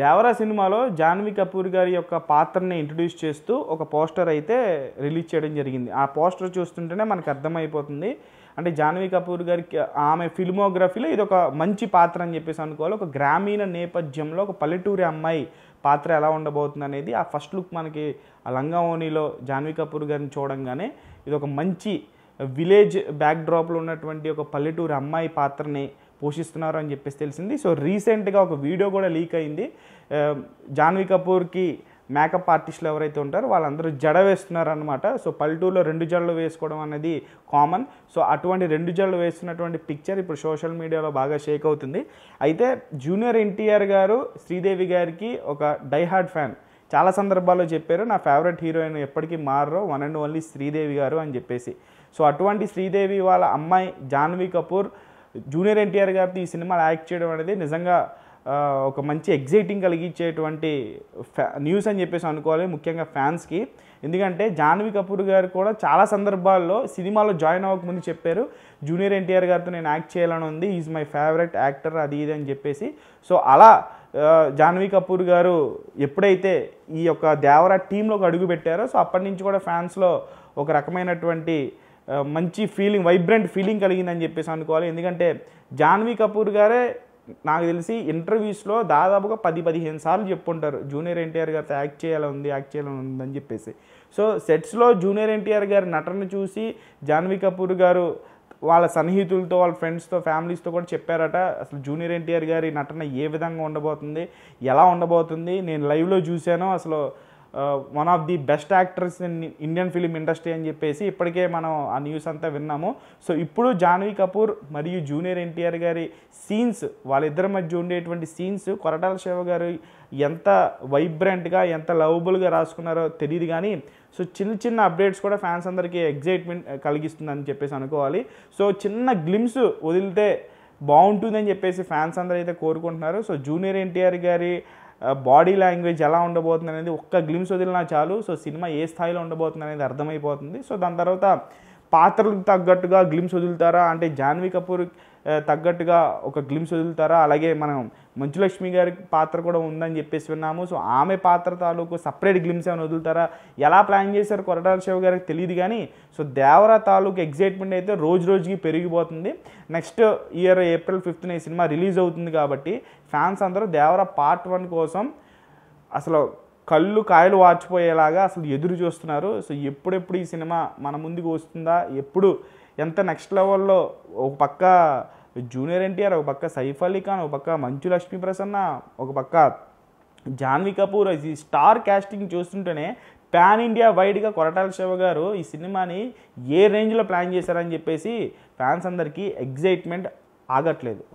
దేవరా సినిమాలో జాన్వి కపూర్ గారి యొక్క పాత్రని ఇంట్రడ్యూస్ చేస్తూ ఒక పోస్టర్ అయితే రిలీజ్ చేయడం జరిగింది ఆ పోస్టర్ చూస్తుంటేనే మనకు అర్థమైపోతుంది అంటే జాన్వి కపూర్ గారికి ఆమె ఫిల్మోగ్రఫీలో ఇది ఒక మంచి పాత్ర అని చెప్పేసి అనుకోవాలి ఒక గ్రామీణ నేపథ్యంలో ఒక పల్లెటూరి అమ్మాయి పాత్ర ఎలా ఉండబోతుంది అనేది ఆ ఫస్ట్ లుక్ మనకి లంగావోనిలో జాన్వి కపూర్ గారిని చూడంగానే ఇది ఒక మంచి విలేజ్ బ్యాక్డ్రాప్లో ఉన్నటువంటి ఒక పల్లెటూరి అమ్మాయి పాత్రని పోషిస్తున్నారు అని చెప్పేసి తెలిసింది సో రీసెంట్గా ఒక వీడియో కూడా లీక్ అయింది జాన్వీ కపూర్కి మేకప్ ఆర్టిస్టులు ఎవరైతే ఉంటారో వాళ్ళందరూ జడ వేస్తున్నారనమాట సో పల్లెటూరులో రెండు జడలు వేసుకోవడం అనేది కామన్ సో అటువంటి రెండు జడలు వేస్తున్నటువంటి పిక్చర్ ఇప్పుడు సోషల్ మీడియాలో బాగా షేక్ అవుతుంది అయితే జూనియర్ ఎన్టీఆర్ గారు శ్రీదేవి గారికి ఒక డైహార్డ్ ఫ్యాన్ చాలా సందర్భాల్లో చెప్పారు నా ఫేవరెట్ హీరోయిన్ ఎప్పటికీ మారో one and only Sridevi garu అని చెప్పేసి సో అటువంటి శ్రీదేవి వాళ్ళ అమ్మాయి జాన్వీ కపూర్ జూనియర్ ఎన్టీఆర్ గారితో ఈ సినిమాలు యాక్ట్ చేయడం అనేది నిజంగా ఒక మంచి ఎగ్జైటింగ్ కలిగించేటువంటి న్యూస్ అని చెప్పేసి అనుకోవాలి ముఖ్యంగా ఫ్యాన్స్కి ఎందుకంటే జాన్వీ కపూర్ గారు కూడా చాలా సందర్భాల్లో సినిమాలో జాయిన్ అవ్వకముందు చెప్పారు జూనియర్ ఎన్టీఆర్ గారితో నేను యాక్ట్ చేయాలని ఉంది ఈజ్ మై ఫేవరెట్ యాక్టర్ అది ఇది అని చెప్పేసి సో అలా జాన్వీ కపూర్ గారు ఎప్పుడైతే ఈ యొక్క దేవరా టీంలోకి అడుగు పెట్టారో సో అప్పటి నుంచి కూడా ఫ్యాన్స్లో ఒక రకమైనటువంటి మంచి ఫీలింగ్ వైబ్రెంట్ ఫీలింగ్ కలిగిందని చెప్పేసి అనుకోవాలి ఎందుకంటే జాన్వీ కపూర్ గారే నాకు తెలిసి ఇంటర్వ్యూస్లో దాదాపుగా పది పదిహేను సార్లు చెప్పుంటారు జూనియర్ ఎన్టీఆర్ గారితో యాక్ట్ చేయాలని ఉంది యాక్ట్ చేయాలని ఉందని చెప్పేసి సో సెట్స్లో జూనియర్ ఎన్టీఆర్ గారి నటన చూసి జాన్వీ కపూర్ గారు వాళ్ళ సన్నిహితులతో వాళ్ళ ఫ్రెండ్స్తో ఫ్యామిలీస్తో కూడా చెప్పారట అసలు జూనియర్ ఎన్టీఆర్ గారి నటన ఏ విధంగా ఉండబోతుంది ఎలా ఉండబోతుంది నేను లైవ్లో చూశాను అసలు one of the best actors in Indian film industry అని చెప్పేసి ఇప్పటికే మనం ఆ న్యూస్ అంతా విన్నాము సో ఇప్పుడు జాన్వీ కపూర్ మరియు జూనియర్ ఎన్టీఆర్ గారి సీన్స్ వాళ్ళిద్దరి మధ్య ఉండేటువంటి సీన్స్ కొరటాల శివ గారు ఎంత వైబ్రెంట్గా ఎంత లవబుల్గా రాసుకున్నారో తెలియదు కానీ సో చిన్న చిన్న అప్డేట్స్ కూడా ఫ్యాన్స్ అందరికీ ఎగ్జైట్మెంట్ కలిగిస్తుందని చెప్పేసి అనుకోవాలి సో చిన్న గ్లిమ్స్ వదిలితే బాగుంటుందని చెప్పేసి ఫ్యాన్స్ అందరూ అయితే కోరుకుంటున్నారు సో జూనియర్ ఎన్టీఆర్ గారి బాడీ లాంగ్వేజ్ ఎలా ఉండబోతుంది అనేది ఒక్క గ్లిమ్స్ వదిలినా చాలు సో సినిమా ఏ స్థాయిలో ఉండబోతుంది అనేది అర్థమైపోతుంది సో దాని తర్వాత పాత్రలకు తగ్గట్టుగా గ్లిమ్స్ వదులుతారా అంటే జాన్వీ కపూర్ తగ్గట్టుగా ఒక గ్లిమ్స్ వదులుతారా అలాగే మనం మంచులక్ష్మి గారి పాత్ర కూడా ఉందని చెప్పేసి విన్నాము సో ఆమె పాత్ర తాలూకు సపరేట్ గ్లిమ్స్ ఏమైనా వదులుతారా ఎలా ప్లాన్ చేశారు కొరటాల శివ గారికి తెలియదు కానీ సో దేవరా తాలూకు ఎగ్జైట్మెంట్ అయితే రోజు రోజుకి పెరిగిపోతుంది నెక్స్ట్ ఇయర్ ఏప్రిల్ ఫిఫ్త్న ఈ సినిమా రిలీజ్ అవుతుంది కాబట్టి ఫ్యాన్స్ అందరూ దేవరా పార్ట్ వన్ కోసం అసలు కళ్ళు కాయలు వాచిపోయేలాగా అసలు ఎదురు చూస్తున్నారు సో ఎప్పుడెప్పుడు ఈ సినిమా మన ముందుకు వస్తుందా ఎప్పుడు ఎంత నెక్స్ట్ లెవెల్లో ఒక పక్క జూనియర్ ఎన్టీఆర్ ఒక పక్క సైఫ్ అలీ ఖాన్ ఒక పక్క మంచు లక్ష్మీ ప్రసన్న ఒక పక్క జాన్వీ కపూర్ ఈ స్టార్ క్యాస్టింగ్ చూస్తుంటేనే పాన్ ఇండియా వైడ్గా కొరటాల శివ గారు ఈ సినిమాని ఏ రేంజ్లో ప్లాన్ చేశారని చెప్పేసి ఫ్యాన్స్ అందరికీ ఎగ్జైట్మెంట్ ఆగట్లేదు